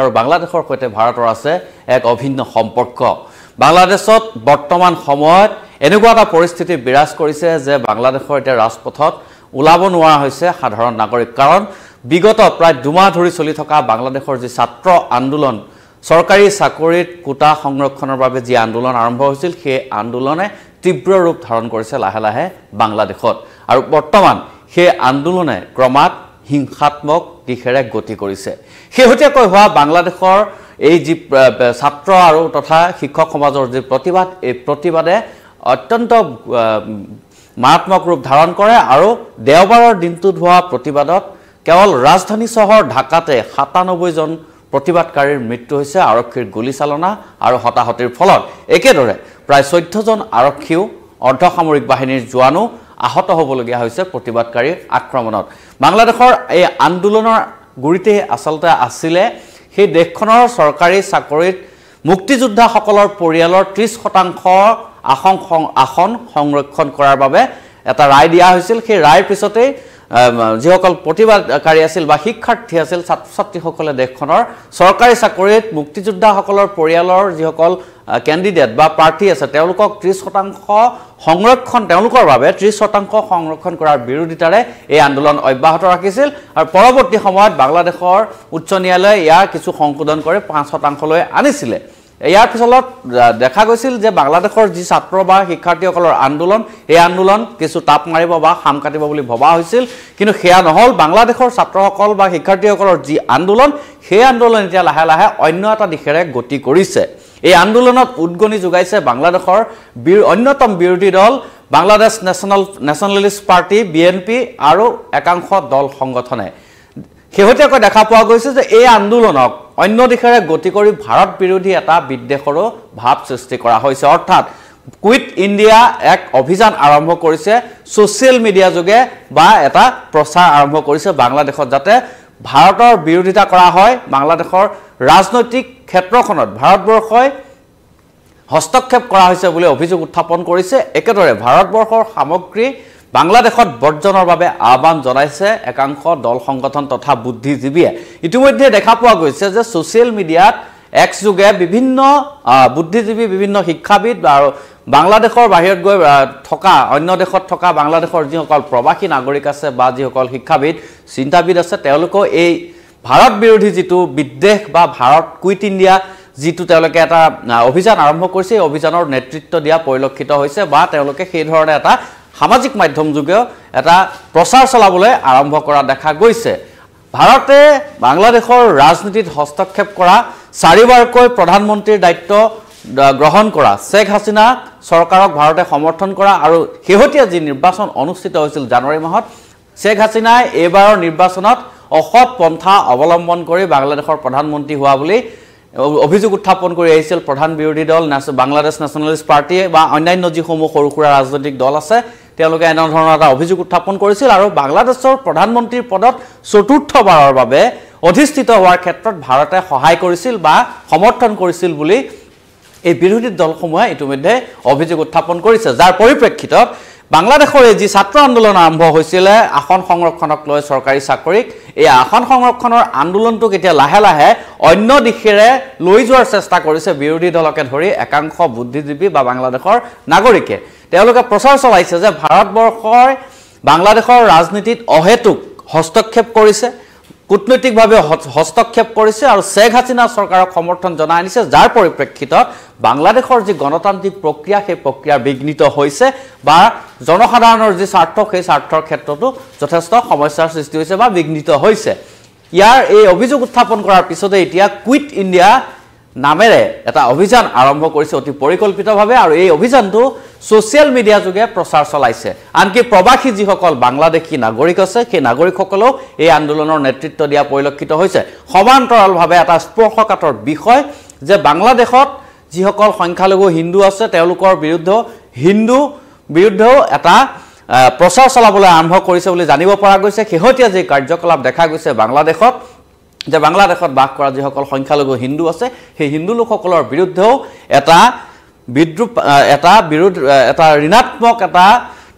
আৰু বাংলাদেশৰ সৈতে ভাৰতৰ আছে এক অভিন্ন সম্পৰ্ক বাংলাদেশত বৰ্তমান সময়ত এনেকুৱা এটা পৰিস্থিতি বিৰাজ কৰিছে যে বাংলাদেশৰ এতিয়া ৰাজপথত ওলাব নোৱাৰা হৈছে সাধাৰণ নাগৰিক কাৰণ বিগত প্ৰায় দুমাহ ধৰি চলি থকা বাংলাদেশৰ যি ছাত্ৰ আন্দোলন চৰকাৰী চাকৰিত কোটা সংৰক্ষণৰ বাবে যি আন্দোলন আৰম্ভ হৈছিল সেই আন্দোলনে তীব্ৰ ৰূপ ধাৰণ কৰিছে লাহে লাহে বাংলাদেশত আৰু বৰ্তমান সেই আন্দোলনে ক্ৰমাৎ হিংসাত্মক দিশেৰে গতি কৰিছে শেহতীয়াকৈ হোৱা বাংলাদেশৰ এই যি ছাত্ৰ আৰু তথা শিক্ষক সমাজৰ যি প্ৰতিবাদ এই প্ৰতিবাদে অত্যন্ত মাৰাত্মক ৰূপ ধাৰণ কৰে আৰু দেওবাৰৰ দিনটোত হোৱা প্ৰতিবাদত কেৱল ৰাজধানী চহৰ ঢাকাতে সাতানব্বৈজন প্ৰতিবাদকাৰীৰ মৃত্যু হৈছে আৰক্ষীৰ গুলীচালনা আৰু হতাহতিৰ ফলত একেদৰে প্ৰায় চৈধ্যজন আৰক্ষীও অৰ্ধসামৰিক বাহিনীৰ জোৱানো আহত হ'বলগীয়া হৈছে প্ৰতিবাদকাৰীৰ আক্ৰমণত বাংলাদেশৰ এই আন্দোলনৰ গুৰিতে আচলতে আছিলে সেই দেশখনৰ চৰকাৰী চাকৰিত মুক্তিযোদ্ধাসকলৰ পৰিয়ালৰ ত্ৰিছ শতাংশ আসন আসন সংৰক্ষণ কৰাৰ বাবে এটা ৰায় দিয়া হৈছিল সেই ৰায়ৰ পিছতেই যিসকল প্ৰতিবাদকাৰী আছিল বা শিক্ষাৰ্থী আছিল ছাত্ৰ ছাত্ৰীসকলে দেশখনৰ চৰকাৰী চাকৰিত মুক্তিযোদ্ধাসকলৰ পৰিয়ালৰ যিসকল কেণ্ডিডেট বা প্ৰাৰ্থী আছে তেওঁলোকক ত্ৰিছ শতাংশ সংৰক্ষণ তেওঁলোকৰ বাবে ত্ৰিছ শতাংশ সংৰক্ষণ কৰাৰ বিৰোধিতাৰে এই আন্দোলন অব্যাহত ৰাখিছিল আৰু পৰৱৰ্তী সময়ত বাংলাদেশৰ উচ্চ ন্যায়ালয়ে ইয়াৰ কিছু সংশোধন কৰি পাঁচ শতাংশলৈ আনিছিলে ইয়াৰ পিছত দেখা গৈছিল যে বাংলাদেশৰ যি ছাত্ৰ বা শিক্ষাৰ্থীসকলৰ আন্দোলন এই আন্দোলন কিছু তাপ মাৰিব বা সাম কাটিব বুলি ভবা হৈছিল কিন্তু সেয়া নহ'ল বাংলাদেশৰ ছাত্ৰসকল বা শিক্ষাৰ্থীসকলৰ যি আন্দোলন সেই আন্দোলন এতিয়া লাহে লাহে অন্য এটা দিশেৰে গতি কৰিছে এই আন্দোলনত উদগনি যোগাইছে বাংলাদেশৰ বিৰ অন্যতম বিৰোধী দল Bangladesh national nationalist party B N P আৰু একাংশ দল সংগঠনে শেহতীয়াকৈ দেখা পোৱা গৈছে যে এই আন্দোলনক অন্য দিশেৰে গতি কৰি ভাৰত বিৰোধী এটা বিদ্বেষৰো ভাৱ সৃষ্টি কৰা হৈছে অৰ্থাৎ কুইট ইণ্ডিয়া এক অভিযান আৰম্ভ কৰিছে ছ'চিয়েল মিডিয়া যোগে বা এটা প্ৰচাৰ আৰম্ভ কৰিছে বাংলাদেশত যাতে ভাৰতৰ বিৰোধিতা কৰা হয় বাংলাদেশৰ ৰাজনৈতিক ক্ষেত্ৰখনত ভাৰতবৰ্ষই হস্তক্ষেপ কৰা হৈছে বুলি অভিযোগ উত্থাপন কৰিছে একেদৰে ভাৰতবৰ্ষৰ সামগ্ৰী বাংলাদেশত বৰ্জনৰ বাবে আহ্বান জনাইছে একাংশ দল সংগঠন তথা বুদ্ধিজীৱীয়ে ইতিমধ্যে দেখা পোৱা গৈছে যে ছ'চিয়েল মিডিয়াত একযোগে বিভিন্ন বুদ্ধিজীৱী বিভিন্ন শিক্ষাবিদ আৰু বাংলাদেশৰ বাহিৰত গৈ থকা অন্য দেশত থকা বাংলাদেশৰ যিসকল প্ৰৱাসী নাগৰিক আছে বা যিসকল শিক্ষাবিদ চিন্তাবিদ আছে তেওঁলোকেও এই ভাৰত বিৰোধী যিটো বিদ্বেষ বা ভাৰত কুইট ইণ্ডিয়া যিটো তেওঁলোকে এটা অভিযান আৰম্ভ কৰিছে এই অভিযানৰ নেতৃত্ব দিয়া পৰিলক্ষিত হৈছে বা তেওঁলোকে সেইধৰণে এটা সামাজিক মাধ্যম মাধ্যমযোগে এটা প্ৰচাৰ চলাবলৈ আৰম্ভ কৰা দেখা গৈছে ভাৰতে বাংলাদেশৰ ৰাজনীতিত হস্তক্ষেপ কৰা চাৰিবাৰকৈ প্ৰধানমন্ত্ৰীৰ দায়িত্ব গ্ৰহণ কৰা শ্বেখ হাছিনা চৰকাৰক ভাৰতে সমৰ্থন কৰা আৰু শেহতীয়া যি নিৰ্বাচন অনুষ্ঠিত হৈছিল জানুৱাৰী মাহত শ্বেখ হাছিনাই এইবাৰৰ নিৰ্বাচনত অসৎ পন্থা অৱলম্বন কৰি বাংলাদেশৰ প্ৰধানমন্ত্ৰী হোৱা বুলি অভিযোগ উত্থাপন কৰি আহিছিল প্ৰধান বিৰোধী দল বাংলাদেশ নেশ্যনেলিষ্ট পাৰ্টীয়ে বা অন্যান্য যিসমূহ সৰু সুৰা ৰাজনৈতিক দল আছে তেওঁলোকে এনেধৰণৰ এটা অভিযোগ উত্থাপন কৰিছিল আৰু বাংলাদেশৰ প্ৰধানমন্ত্ৰীৰ পদত চতুৰ্থবাৰৰ বাবে অধিষ্ঠিত হোৱাৰ ক্ষেত্ৰত ভাৰতে সহায় কৰিছিল বা সমৰ্থন কৰিছিল বুলি এই বিৰোধী দলসমূহে ইতিমধ্যে অভিযোগ উত্থাপন কৰিছে যাৰ পৰিপ্ৰেক্ষিতত বাংলাদেশৰ এই যি ছাত্ৰ আন্দোলন আৰম্ভ হৈছিলে আসন সংৰক্ষণক লৈ চৰকাৰী চাকৰিক এই আসন সংৰক্ষণৰ আন্দোলনটোক এতিয়া লাহে লাহে অন্য দিশেৰে লৈ যোৱাৰ চেষ্টা কৰিছে বিৰোধী দলকে ধৰি একাংশ বুদ্ধিজীৱী বা বাংলাদেশৰ নাগৰিকে তেওঁলোকে প্ৰচাৰ চলাইছে যে ভাৰতবৰ্ষই বাংলাদেশৰ ৰাজনীতিত অহেতুক হস্তক্ষেপ কৰিছে কূটনৈতিকভাৱে হস্তক্ষেপ কৰিছে আৰু শ্বেখ হাছিনা চৰকাৰক সমৰ্থন জনাই আনিছে যাৰ পৰিপ্ৰেক্ষিতত বাংলাদেশৰ যি গণতান্ত্ৰিক প্ৰক্ৰিয়া সেই প্ৰক্ৰিয়া বিঘ্নিত হৈছে বা জনসাধাৰণৰ যি স্বাৰ্থ সেই স্বাৰ্থৰ ক্ষেত্ৰতো যথেষ্ট সমস্যাৰ সৃষ্টি হৈছে বা বিঘ্নিত হৈছে ইয়াৰ এই অভিযোগ উত্থাপন কৰাৰ পিছতে এতিয়া কুইট ইণ্ডিয়া নামেৰে এটা অভিযান আৰম্ভ কৰিছে অতি পৰিকল্পিতভাৱে আৰু এই অভিযানটো ছ'চিয়েল মিডিয়াযোগে প্ৰচাৰ চলাইছে আনকি প্ৰৱাসী যিসকল বাংলাদেশী নাগৰিক আছে সেই নাগৰিকসকলেও এই আন্দোলনৰ নেতৃত্ব দিয়া পৰিলক্ষিত হৈছে সমান্তৰালভাৱে এটা স্পৰ্শকাতৰ বিষয় যে বাংলাদেশত যিসকল সংখ্যালঘু হিন্দু আছে তেওঁলোকৰ বিৰুদ্ধেও হিন্দু বিৰুদ্ধেও এটা প্ৰচাৰ চলাবলৈ আৰম্ভ কৰিছে বুলি জানিব পৰা গৈছে শেহতীয়া যি কাৰ্যকলাপ দেখা গৈছে বাংলাদেশত যে বাংলাদেশত বাস কৰা যিসকল সংখ্যালঘু হিন্দু আছে সেই হিন্দু লোকসকলৰ বিৰুদ্ধেও এটা বিদ্ৰুপ এটা বিৰোধ এটা ঋণাত্মক এটা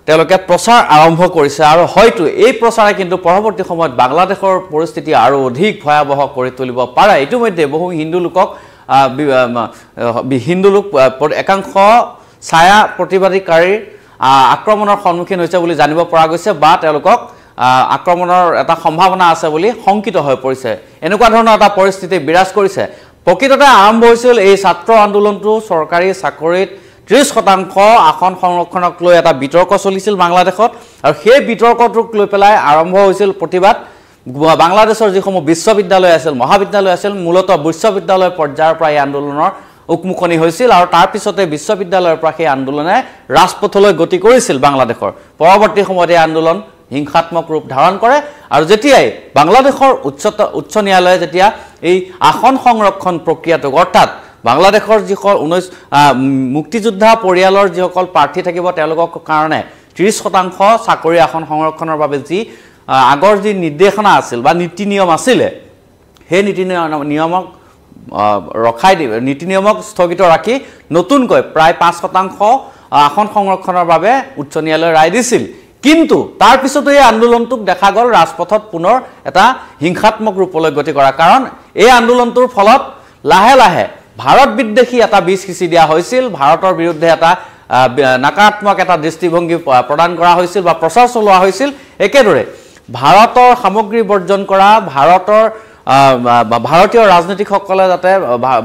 তেওঁলোকে প্ৰচাৰ আৰম্ভ কৰিছে আৰু হয়তো এই প্ৰচাৰে কিন্তু পৰৱৰ্তী সময়ত বাংলাদেশৰ পৰিস্থিতি আৰু অধিক ভয়াৱহ কৰি তুলিব পাৰে ইতিমধ্যে বহু হিন্দু লোকক হিন্দু লোক একাংশ ছায়া প্ৰতিবাদীকাৰীৰ আক্ৰমণৰ সন্মুখীন হৈছে বুলি জানিব পৰা গৈছে বা তেওঁলোকক আক্ৰমণৰ এটা সম্ভাৱনা আছে বুলি শংকিত হৈ পৰিছে এনেকুৱা ধৰণৰ এটা পৰিস্থিতি বিৰাজ কৰিছে প্ৰকৃততে আৰম্ভ হৈছিল এই ছাত্ৰ আন্দোলনটো চৰকাৰী চাকৰিত ত্ৰিছ শতাংশ আসন সংৰক্ষণক লৈ এটা বিতৰ্ক চলিছিল বাংলাদেশত আৰু সেই বিতৰ্কটোক লৈ পেলাই আৰম্ভ হৈছিল প্ৰতিবাদ বাংলাদেশৰ যিসমূহ বিশ্ববিদ্যালয় আছিল মহাবিদ্যালয় আছিল মূলতঃ বিশ্ববিদ্যালয় পৰ্যায়ৰ পৰা এই আন্দোলনৰ উকমুখনি হৈছিল আৰু তাৰপিছতে বিশ্ববিদ্যালয়ৰ পৰা সেই আন্দোলনে ৰাজপথলৈ গতি কৰিছিল বাংলাদেশৰ পৰৱৰ্তী সময়ত এই আন্দোলন হিংসাত্মক ৰূপ ধাৰণ কৰে আৰু যেতিয়াই বাংলাদেশৰ উচ্চত উচ্চ ন্যায়ালয়ে যেতিয়া এই আসন সংৰক্ষণ প্ৰক্ৰিয়াটোক অৰ্থাৎ বাংলাদেশৰ যিসকল ঊনৈছ মুক্তিযোদ্ধা পৰিয়ালৰ যিসকল প্ৰাৰ্থী থাকিব তেওঁলোকক কাৰণে ত্ৰিছ শতাংশ চাকৰি আসন সংৰক্ষণৰ বাবে যি আগৰ যি নিৰ্দেশনা আছিল বা নীতি নিয়ম আছিলে সেই নীতি নিয়মক ৰখাই দি নীতি নিয়মক স্থগিত ৰাখি নতুনকৈ প্ৰায় পাঁচ শতাংশ আসন সংৰক্ষণৰ বাবে উচ্চ ন্যায়ালয়ে ৰায় দিছিল কিন্তু তাৰ পিছতো এই আন্দোলনটোক দেখা গ'ল ৰাজপথত পুনৰ এটা হিংসাত্মক ৰূপলৈ গতি কৰা কাৰণ এই আন্দোলনটোৰ ফলত লাহে লাহে ভাৰত বিদ্বেষী এটা বীজ সিঁচি দিয়া হৈছিল ভাৰতৰ বিৰুদ্ধে এটা নাকাৰাত্মক এটা দৃষ্টিভংগী প্ৰদান কৰা হৈছিল বা প্ৰচাৰ চলোৱা হৈছিল একেদৰে ভাৰতৰ সামগ্ৰী বৰ্জন কৰা ভাৰতৰ ভাৰতীয় ৰাজনীতিকসকলে যাতে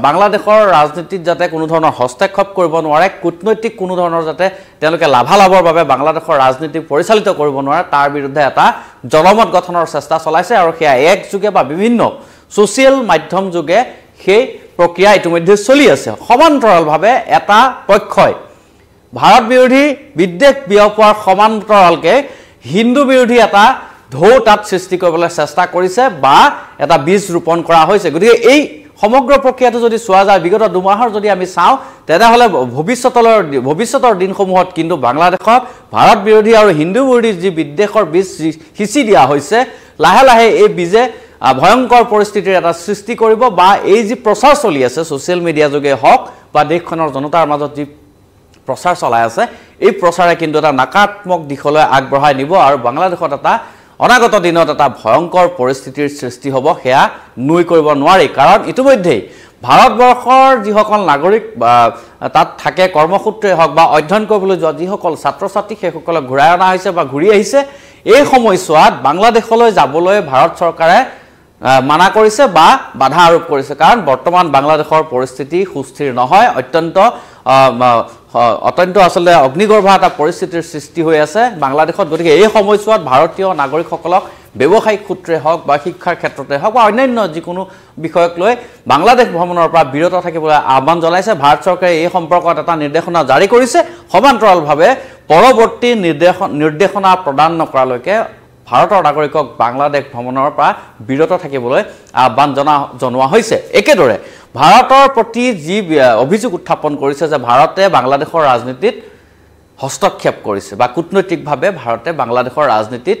বাংলাদেশৰ ৰাজনীতিত যাতে কোনো ধৰণৰ হস্তক্ষেপ কৰিব নোৱাৰে কূটনৈতিক কোনো ধৰণৰ যাতে তেওঁলোকে লাভালাভৰ বাবে বাংলাদেশৰ ৰাজনীতি পৰিচালিত কৰিব নোৱাৰে তাৰ বিৰুদ্ধে এটা জনমত গঠনৰ চেষ্টা চলাইছে আৰু সেয়া এক যোগে বা বিভিন্ন ছ'চিয়েল মাধ্যম যোগে সেই প্ৰক্ৰিয়া ইতিমধ্যে চলি আছে সমান্তৰালভাৱে এটা পক্ষই ভাৰত বিৰোধী বিদ্বেষ বিয়পোৱাৰ সমান্তৰালকৈ হিন্দু বিৰোধী এটা ঢৌ তাত সৃষ্টি কৰিবলৈ চেষ্টা কৰিছে বা এটা বীজ ৰোপণ কৰা হৈছে গতিকে এই সমগ্ৰ প্ৰক্ৰিয়াটো যদি চোৱা যায় বিগত দুমাহৰ যদি আমি চাওঁ তেনেহ'লে ভৱিষ্যতলৈ ভৱিষ্যতৰ দিনসমূহত কিন্তু বাংলাদেশত ভাৰত বিৰোধী আৰু হিন্দু বিৰোধী যি বিদ্বেষৰ বীজ সিঁচি দিয়া হৈছে লাহে লাহে এই বীজে ভয়ংকৰ পৰিস্থিতিৰ এটা সৃষ্টি কৰিব বা এই যি প্ৰচাৰ চলি আছে ছ'চিয়েল মিডিয়া যোগে হওক বা দেশখনৰ জনতাৰ মাজত যি প্ৰচাৰ চলাই আছে এই প্ৰচাৰে কিন্তু এটা নাকাৰাত্মক দিশলৈ আগবঢ়াই নিব আৰু বাংলাদেশত এটা অনাগত দিনত এটা ভয়ংকৰ পৰিস্থিতিৰ সৃষ্টি হ'ব সেয়া নুই কৰিব নোৱাৰি কাৰণ ইতিমধ্যেই ভাৰতবৰ্ষৰ যিসকল নাগৰিক তাত থাকে কৰ্মসূত্ৰে হওক বা অধ্যয়ন কৰিবলৈ যোৱা যিসকল ছাত্ৰ ছাত্ৰী সেইসকলক ঘূৰাই অনা হৈছে বা ঘূৰি আহিছে এই সময়ছোৱাত বাংলাদেশলৈ যাবলৈ ভাৰত চৰকাৰে মানা কৰিছে বা বাধা আৰোপ কৰিছে কাৰণ বৰ্তমান বাংলাদেশৰ পৰিস্থিতি সুস্থিৰ নহয় অত্যন্ত অত্যন্ত আচলতে অগ্নিগৰ্ভা এটা পৰিস্থিতিৰ সৃষ্টি হৈ আছে বাংলাদেশত গতিকে এই সময়ছোৱাত ভাৰতীয় নাগৰিকসকলক ব্যৱসায়িক সূত্ৰে হওক বা শিক্ষাৰ ক্ষেত্ৰতে হওক বা অন্যান্য যিকোনো বিষয়ক লৈ বাংলাদেশ ভ্ৰমণৰ পৰা বিৰত থাকিবলৈ আহ্বান জনাইছে ভাৰত চৰকাৰে এই সম্পৰ্কত এটা নিৰ্দেশনা জাৰি কৰিছে সমান্তৰালভাৱে পৰৱৰ্তী নিৰ্দেশ নিৰ্দেশনা প্ৰদান নকৰালৈকে ভাৰতৰ নাগৰিকক বাংলাদেশ ভ্ৰমণৰ পৰা বিৰত থাকিবলৈ আহ্বান জনা জনোৱা হৈছে একেদৰে ভাৰতৰ প্ৰতি যি অভিযোগ উত্থাপন কৰিছে যে ভাৰতে বাংলাদেশৰ ৰাজনীতিত হস্তক্ষেপ কৰিছে বা কূটনৈতিকভাৱে ভাৰতে বাংলাদেশৰ ৰাজনীতিত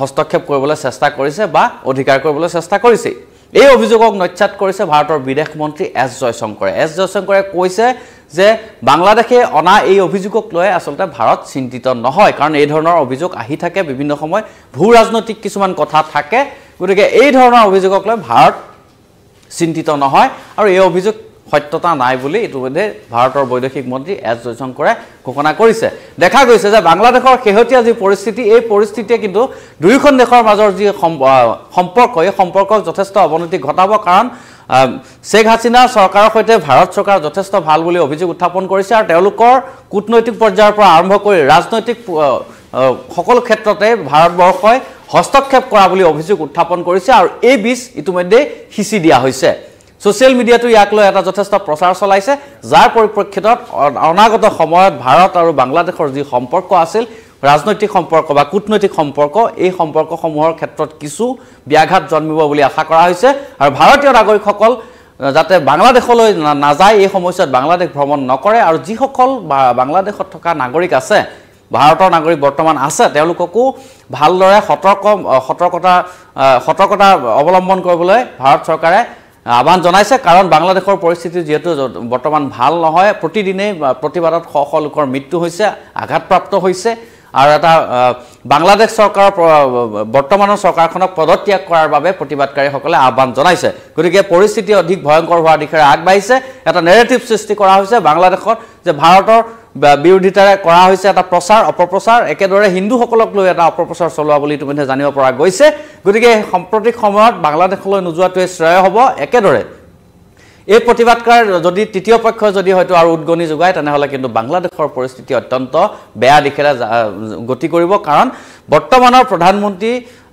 হস্তক্ষেপ কৰিবলৈ চেষ্টা কৰিছে বা অধিকাৰ কৰিবলৈ চেষ্টা কৰিছেই এই অভিযোগক নৎসাত কৰিছে ভাৰতৰ বিদেশ মন্ত্ৰী এছ জয়শংকৰে এছ জয়শংকৰে কৈছে যে বাংলাদেশে অনা এই অভিযোগক লৈ আচলতে ভাৰত চিন্তিত নহয় কাৰণ এই ধৰণৰ অভিযোগ আহি থাকে বিভিন্ন সময় ভূ ৰাজনৈতিক কিছুমান কথা থাকে গতিকে এই ধৰণৰ অভিযোগক লৈ ভাৰত চিন্তিত নহয় আৰু এই অভিযোগ সত্যতা নাই বুলি ইতিমধ্যে ভাৰতৰ বৈদেশিক মন্ত্ৰী এছ জয়শংকৰে ঘোষণা কৰিছে দেখা গৈছে যে বাংলাদেশৰ শেহতীয়া যি পৰিস্থিতি এই পৰিস্থিতিয়ে কিন্তু দুয়োখন দেশৰ মাজৰ যি সম্পৰ্ক এই সম্পৰ্কক যথেষ্ট অৱনতি ঘটাব কাৰণ শ্বেখ হাছিনাৰ চৰকাৰৰ সৈতে ভাৰত চৰকাৰ যথেষ্ট ভাল বুলি অভিযোগ উত্থাপন কৰিছে আৰু তেওঁলোকৰ কূটনৈতিক পৰ্যায়ৰ পৰা আৰম্ভ কৰি ৰাজনৈতিক সকলো ক্ষেত্ৰতে ভাৰতবৰ্ষই হস্তক্ষেপ কৰা বুলি অভিযোগ উত্থাপন কৰিছে আৰু এই বীজ ইতিমধ্যে সিঁচি দিয়া হৈছে ছ'চিয়েল মিডিয়াটো ইয়াক লৈ এটা যথেষ্ট প্ৰচাৰ চলাইছে যাৰ পৰিপ্ৰেক্ষিতত অনাগত সময়ত ভাৰত আৰু বাংলাদেশৰ যি সম্পৰ্ক আছিল ৰাজনৈতিক সম্পৰ্ক বা কূটনৈতিক সম্পৰ্ক এই সম্পৰ্কসমূহৰ ক্ষেত্ৰত কিছু ব্যাঘাত জন্মিব বুলি আশা কৰা হৈছে আৰু ভাৰতীয় নাগৰিকসকল যাতে বাংলাদেশলৈ নাযায় এই সময়ছোৱাত বাংলাদেশ ভ্ৰমণ নকৰে আৰু যিসকল বাংলাদেশত থকা নাগৰিক আছে ভাৰতৰ নাগৰিক বৰ্তমান আছে তেওঁলোককো ভালদৰে সতৰ্ক সতৰ্কতা সতৰ্কতা অৱলম্বন কৰিবলৈ ভাৰত চৰকাৰে আহ্বান জনাইছে কাৰণ বাংলাদেশৰ পৰিস্থিতি যিহেতু বৰ্তমান ভাল নহয় প্ৰতিদিনে প্ৰতিবাদত শ শ লোকৰ মৃত্যু হৈছে আঘাতপ্ৰাপ্ত হৈছে আৰু এটা বাংলাদেশ চৰকাৰৰ বৰ্তমানৰ চৰকাৰখনক পদত্যাগ কৰাৰ বাবে প্ৰতিবাদকাৰীসকলে আহ্বান জনাইছে গতিকে পৰিস্থিতি অধিক ভয়ংকৰ হোৱাৰ দিশেৰে আগবাঢ়িছে এটা নেৰেটিভ সৃষ্টি কৰা হৈছে বাংলাদেশত যে ভাৰতৰ বিৰোধিতাৰে কৰা হৈছে এটা প্ৰচাৰ অপপ্ৰচাৰ একেদৰে হিন্দুসকলক লৈ এটা অপপ্ৰচাৰ চলোৱা বুলি ইতিমধ্যে জানিব পৰা গৈছে গতিকে সাম্প্ৰতিক সময়ত বাংলাদেশলৈ নোযোৱাটোৱে শ্ৰেয় হ'ব একেদৰে এই প্ৰতিবাদকাৰ যদি তৃতীয় পক্ষই যদি হয়তো আৰু উদগনি যোগায় তেনেহ'লে কিন্তু বাংলাদেশৰ পৰিস্থিতি অত্যন্ত বেয়া দিশেৰে গতি কৰিব কাৰণ বৰ্তমানৰ প্ৰধানমন্ত্ৰী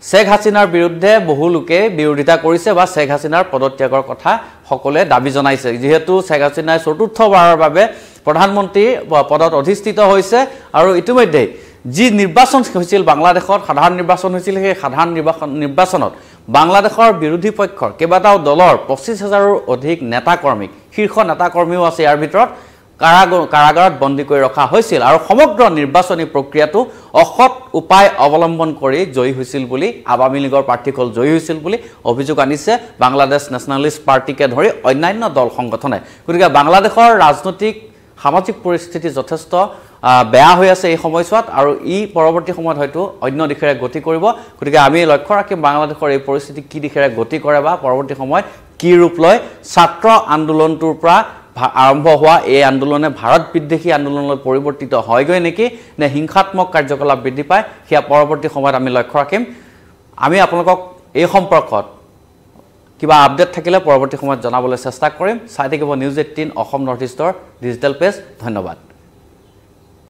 শ্বেখ হাছিনাৰ বিৰুদ্ধে বহুলোকে বিৰোধিতা কৰিছে বা শ্বেখ হাছিনাৰ পদত্যাগৰ কথা সকলোৱে দাবী জনাইছে যিহেতু শ্বেখ হাছিনাই চতুৰ্থবাৰৰ বাবে প্ৰধানমন্ত্ৰী পদত অধিষ্ঠিত হৈছে আৰু ইতিমধ্যে যি নিৰ্বাচন হৈছিল বাংলাদেশত সাধাৰণ নিৰ্বাচন হৈছিল সেই সাধাৰণ নিৰ্বাচন নিৰ্বাচনত বাংলাদেশৰ বিৰোধী পক্ষৰ কেইবাটাও দলৰ পঁচিছ হাজাৰৰো অধিক নেতাকৰ্মীক শীৰ্ষ নেতাকৰ্মীও আছে ইয়াৰ ভিতৰত কাৰাগাৰ কাৰাগাৰত বন্দী কৰি ৰখা হৈছিল আৰু সমগ্ৰ নিৰ্বাচনী প্ৰক্ৰিয়াটো অসৎ উপায় অৱলম্বন কৰি জয়ী হৈছিল বুলি আৱামী লীগৰ প্ৰাৰ্থীসকল জয়ী হৈছিল বুলি অভিযোগ আনিছে বাংলাদেশ নেশ্যনেলিষ্ট পাৰ্টীকে ধৰি অন্যান্য দল সংগঠনে গতিকে বাংলাদেশৰ ৰাজনৈতিক সামাজিক পৰিস্থিতি যথেষ্ট বেয়া হৈ আছে এই সময়ছোৱাত আৰু ই পৰৱৰ্তী সময়ত হয়তো অন্য দিশেৰে গতি কৰিব গতিকে আমি লক্ষ্য ৰাখিম বাংলাদেশৰ এই পৰিস্থিতি কি দিশেৰে গতি কৰে বা পৰৱৰ্তী সময়ত কি ৰূপ লয় ছাত্ৰ আন্দোলনটোৰ পৰা আৰম্ভ হোৱা এই আন্দোলনে ভাৰত বিদ্বেষী আন্দোলনলৈ পৰিৱৰ্তিত হয়গৈ নেকি নে হিংসাত্মক কাৰ্যকলাপ বৃদ্ধি পায় সেয়া পৰৱৰ্তী সময়ত আমি লক্ষ্য ৰাখিম আমি আপোনালোকক এই সম্পৰ্কত কিবা আপডেট থাকিলে পৰৱৰ্তী সময়ত জনাবলৈ চেষ্টা কৰিম চাই থাকিব নিউজ এইটিন অসম নৰ্থ ইষ্টৰ ডিজিটেল পেজ ধন্যবাদ